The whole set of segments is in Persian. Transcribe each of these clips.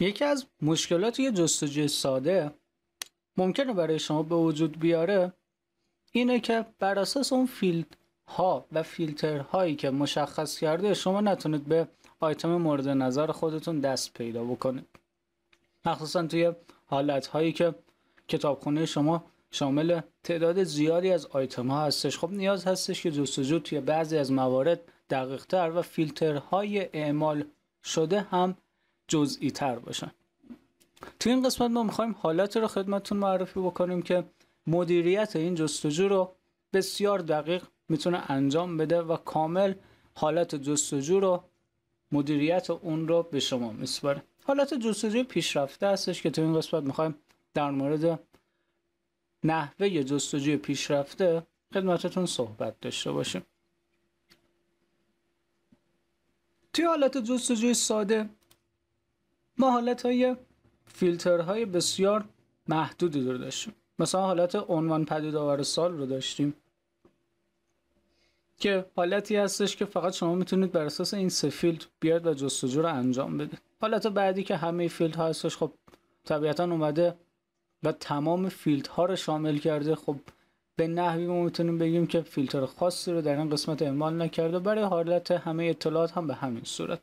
یکی از مشکلات یه جستجوی ساده ممکنه برای شما به وجود بیاره اینه که بر اساس اون فیلد ها و فیلتر هایی که مشخص کرده شما نتونید به آیتم مورد نظر خودتون دست پیدا بکنید مخصوصا توی حالت هایی که کتابخونه شما شامل تعداد زیادی از آیتم ها هستش خب نیاز هستش که جستجو توی بعضی از موارد دقیقتر و های اعمال شده هم جزئی تر باشن تو این قسمت ما میخوایم حالت رو خدمتتون معرفی بکنیم که مدیریت این جستجو رو بسیار دقیق میتونه انجام بده و کامل حالت جستجو رو مدیریت اون رو به شما میسپاره حالت جستجوی پیشرفته هستش که تو این قسمت میخوایم در مورد نحوه جستجوی پیشرفته خدمتتون صحبت داشته باشیم توی حالت جستجوی ساده ما حالت های فیلتر های بسیار محدودی رو داشتیم مثلا حالت عنوان پدید آور سال رو داشتیم که حالتی هستش که فقط شما میتونید بر اساس این سه فیلد بیاد و جستجو رو انجام بده حالت بعدی که همه فیلد ها هستش خب طبیعتا اومده و تمام فیلد ها رو شامل کرده خب به نحوی ما میتونیم بگیم که فیلتر خاصی رو در این قسمت اعمال نکرده برای حالت همه اطلاعات هم به همین صورت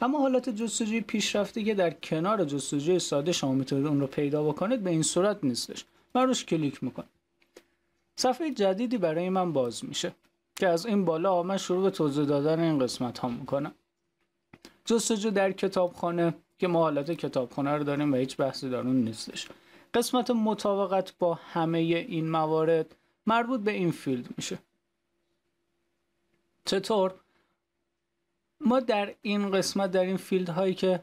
اما حالت جستجوی پیشرفته که در کنار جستجوی ساده شما میتونید اون رو پیدا بکنید به این صورت نیستش من روش کلیک میکنم صفحه جدیدی برای من باز میشه که از این بالا من شروع به توضیح دادن این قسمت ها میکنم جستجو در کتابخانه که ما حالت کتابخانه رو داریم و هیچ بحثی در اون نیستش قسمت مطابقت با همه این موارد مربوط به این فیلد میشه چطور ما در این قسمت در این فیلد هایی که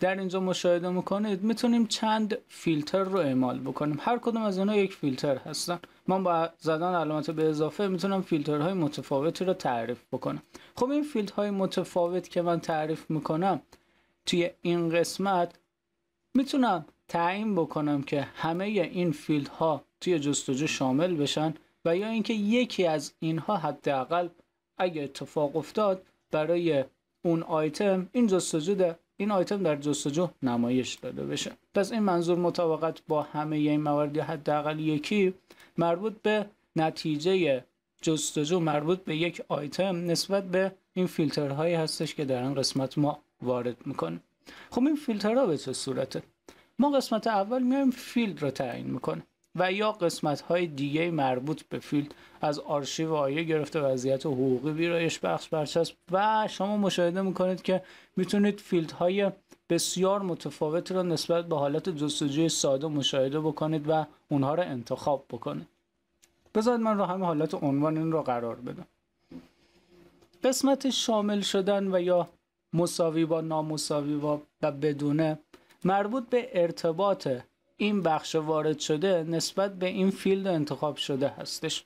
در اینجا مشاهده میکنید میتونیم چند فیلتر رو اعمال بکنیم هر کدوم از اونها یک فیلتر هستن من با زدن علامت به اضافه میتونم فیلترهای متفاوتی رو تعریف بکنم خب این های متفاوت که من تعریف میکنم توی این قسمت میتونم تعیین بکنم که همه این ها توی جستجو شامل بشن و یا اینکه یکی از اینها حداقل اگه اتفاق افتاد برای اون آیتم این جستجو در این آیتم در جستجو نمایش داده بشه پس این منظور مطابقت با همه این موارد حداقل یکی مربوط به نتیجه جستجو مربوط به یک آیتم نسبت به این فیلترهایی هستش که در این قسمت ما وارد میکنیم خب این فیلتر فیلترها به چه صورته ما قسمت اول میایم فیلد رو تعیین میکنیم و یا قسمت های دیگه مربوط به فیلد از آرشیو آیه گرفته وضعیت حقوقی ویرایش بخش برچسب و شما مشاهده میکنید که میتونید فیلد های بسیار متفاوت را نسبت به حالت جستجوی ساده مشاهده بکنید و اونها را انتخاب بکنید بذارید من را همین حالت عنوان این را قرار بدم قسمت شامل شدن و یا مساوی با نامساوی و بدونه مربوط به ارتباط این بخش وارد شده نسبت به این فیلد انتخاب شده هستش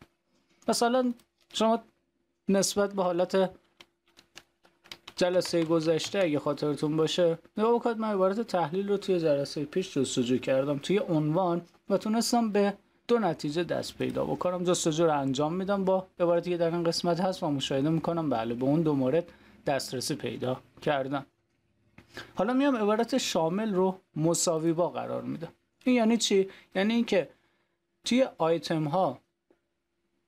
مثلا شما نسبت به حالت جلسه گذشته اگه خاطرتون باشه نگاه بکنید من عبارت تحلیل رو توی جلسه پیش جستجو کردم توی عنوان و تونستم به دو نتیجه دست پیدا بکنم جستجو رو انجام میدم با عبارتی که در این قسمت هست و مشاهده میکنم بله به اون دو مورد دسترسی پیدا کردم حالا میام عبارت شامل رو مساوی با قرار میدم این یعنی چی یعنی اینکه توی آیتم ها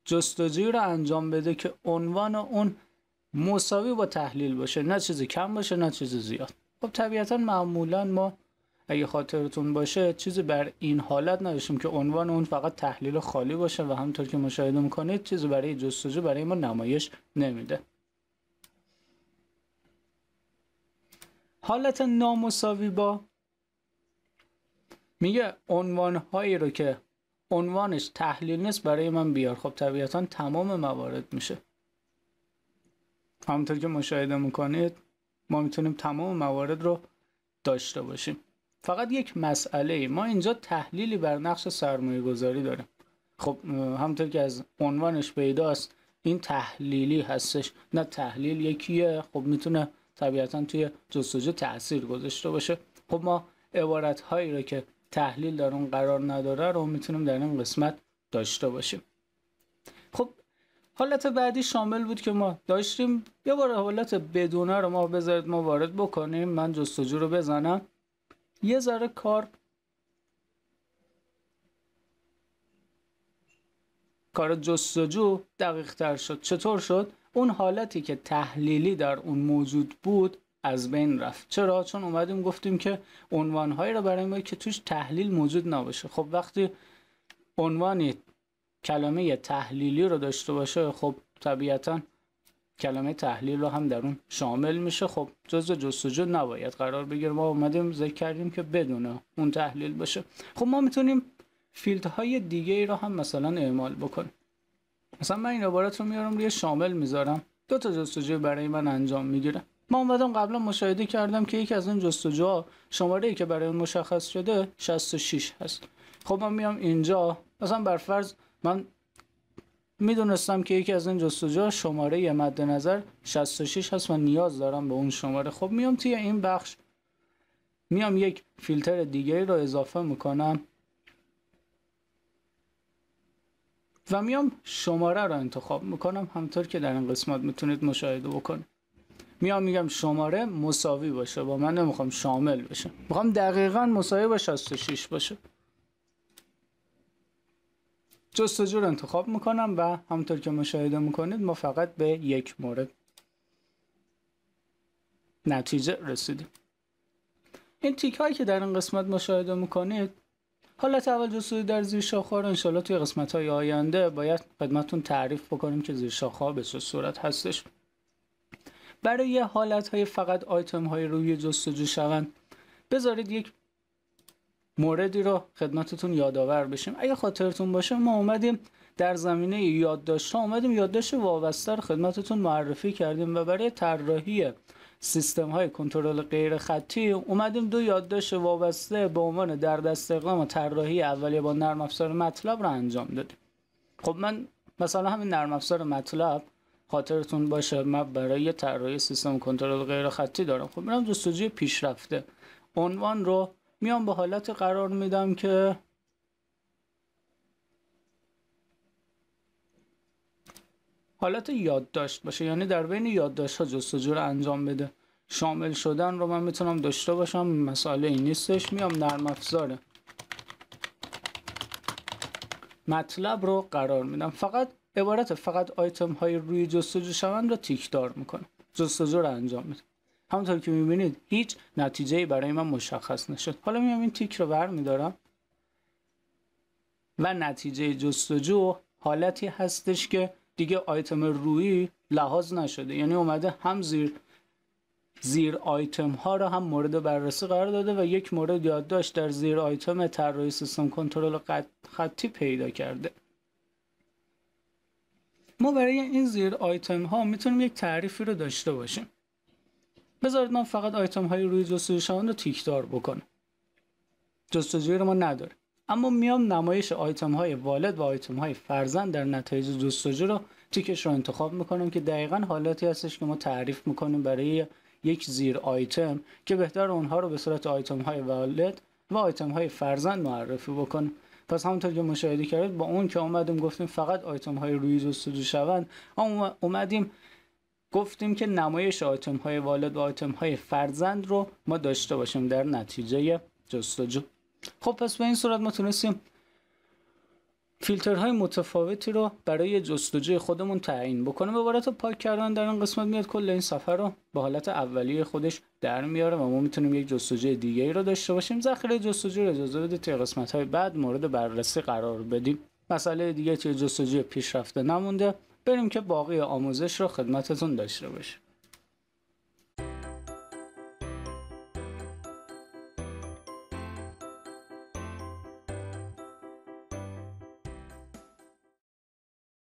جستجویی رو انجام بده که عنوان اون مساوی با تحلیل باشه نه چیزی کم باشه نه چیزی زیاد خب طبیعتا معمولا ما اگه خاطرتون باشه چیزی بر این حالت نداشتیم که عنوان اون فقط تحلیل خالی باشه و همطور که مشاهده میکنید چیزی برای جستجو برای ما نمایش نمیده حالت نامساوی با میگه هایی رو که عنوانش تحلیل نیست برای من بیار خب طبیعتا تمام موارد میشه همونطور که مشاهده میکنید ما میتونیم تمام موارد رو داشته باشیم فقط یک مسئله ای ما اینجا تحلیلی بر نقش سرمایه گذاری داریم خب همونطور که از عنوانش پیداست این تحلیلی هستش نه تحلیل یکیه خب میتونه طبیعتا توی جستجو تاثیر گذاشته باشه خب ما عبارت هایی رو که تحلیل در اون قرار نداره رو میتونیم در این قسمت داشته باشیم خب حالت بعدی شامل بود که ما داشتیم یه بار حالت بدونه رو ما بذارید ما وارد بکنیم من جستجو رو بزنم یه ذره کار کار جستجو دقیق تر شد چطور شد؟ اون حالتی که تحلیلی در اون موجود بود از بین رفت چرا چون اومدیم گفتیم که هایی رو برای ما که توش تحلیل موجود نباشه خب وقتی عنوانی کلمه تحلیلی رو داشته باشه خب طبیعتا کلمه تحلیل رو هم در اون شامل میشه خب جزء جستجو نباید قرار بگیره ما اومدیم ذکر کردیم که بدون اون تحلیل باشه خب ما میتونیم فیلدهای دیگه ای رو هم مثلا اعمال بکنیم مثلا من این عبارت رو میارم روی شامل میذارم دو تا جستجو برای من انجام میگیره من اومدم قبلا مشاهده کردم که یکی از این جستجوها شماره ای که برای اون مشخص شده 66 هست خب من میام اینجا مثلا بر فرض من میدونستم که یکی از این جستجوها شماره مد نظر 66 هست و نیاز دارم به اون شماره خب میام توی این بخش میام یک فیلتر دیگری رو اضافه میکنم و میام شماره رو انتخاب میکنم همطور که در این قسمت میتونید مشاهده بکنید میام میگم شماره مساوی باشه با من نمیخوام شامل بشه میخوام دقیقا مساوی با 66 باشه جستجو انتخاب میکنم و همونطور که مشاهده میکنید ما فقط به یک مورد نتیجه رسیدیم این تیک هایی که در این قسمت مشاهده میکنید حالت اول جستجو در زیر شاخه رو انشالله توی قسمت های آینده باید خدمتون تعریف بکنیم که زیر شاخه به چه صورت هستش برای حالت های فقط آیتم های روی جستجو شوند بذارید یک موردی رو خدمتتون یادآور بشیم اگه خاطرتون باشه ما اومدیم در زمینه یادداشت ها اومدیم یادداشت وابسته رو خدمتتون معرفی کردیم و برای طراحی سیستم های کنترل غیر خطی اومدیم دو یادداشت وابسته به عنوان در دست اقدام و طراحی اولیه با نرم افزار مطلب رو انجام دادیم خب من مثلا همین نرم افزار مطلب خاطرتون باشه من برای طراحی سیستم کنترل غیر خطی دارم خب میرم جستجوی پیشرفته عنوان رو میام به حالت قرار میدم که حالت یادداشت باشه یعنی در بین یادداشت ها جستجو رو انجام بده شامل شدن رو من میتونم داشته باشم مسئله این نیستش میام نرم افزاره مطلب رو قرار میدم فقط عبارت فقط آیتم های روی جستجو شوند را دار میکنه جستجو رو انجام میده همونطور که میبینید هیچ نتیجه ای برای من مشخص نشد حالا میام این تیک رو بر برمیدارم و نتیجه جستجو حالتی هستش که دیگه آیتم روی لحاظ نشده یعنی اومده هم زیر زیر آیتم ها رو هم مورد بررسی قرار داده و یک مورد یادداشت در زیر آیتم طراحی سیستم کنترل خطی پیدا کرده ما برای این زیر آیتم ها میتونیم یک تعریفی رو داشته باشیم بذارید من فقط آیتم های روی جستجو شوند رو تیکدار بکنم جستجوی رو ما نداره اما میام نمایش آیتم های والد و آیتم های فرزند در نتایج جستجو رو تیکش رو انتخاب میکنم که دقیقا حالتی هستش که ما تعریف میکنیم برای یک زیر آیتم که بهتر اونها رو به صورت آیتم های والد و آیتم های فرزند معرفی بکنیم پس همونطور که مشاهده کردید با اون که اومدیم گفتیم فقط آیتم های روی جستجو شوند اومدیم گفتیم که نمایش آیتم های والد و آیتم های فرزند رو ما داشته باشیم در نتیجه جستجو خب پس به این صورت ما تونستیم فیلترهای متفاوتی رو برای جستجوی خودمون تعیین بکنه به عبارت پاک کردن در این قسمت میاد کل این سفر رو به حالت اولیه خودش در میاره و ما میتونیم یک جستجوی دیگه ای رو داشته باشیم ذخیره جستجو رو اجازه بده تا قسمت های بعد مورد بررسی قرار بدیم مسئله دیگه که جستجوی پیشرفته نمونده بریم که باقی آموزش رو خدمتتون داشته باشیم